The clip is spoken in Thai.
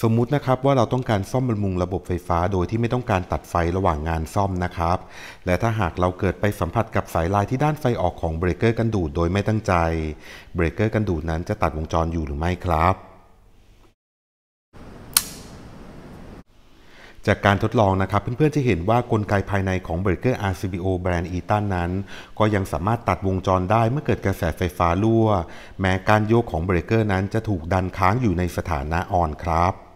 สมมุตินะครับว่าเราต้องการซ่อมบำรุงระบบไฟฟ้าโดยที่ไม่ต้องการตัดไฟระหว่างงานซ่อมนะครับ และถ้าหากเราเกิดไปสัมผัสกับสายลายที่ด้านไฟออกของเบรกเกอร์กันดูดโดยไม่ตั้งใจ เบรกเกอร์กันดูดนั้นจะตัดวงจรอยู่หรือไม่ครับจากการทดลองนะครับเพื่อนๆจะเห็นว่ากลไกภายในของเบรกเกอร์ RCBO แบรนด์อีตันนั้น ก็ยังสามารถตัดวงจรได้เมื่อเกิดกระแสไฟฟ้ารั่ว แม้การโยกของเบรกเกอร์นั้นจะถูกดันค้างอยู่ในสถานะออนครับ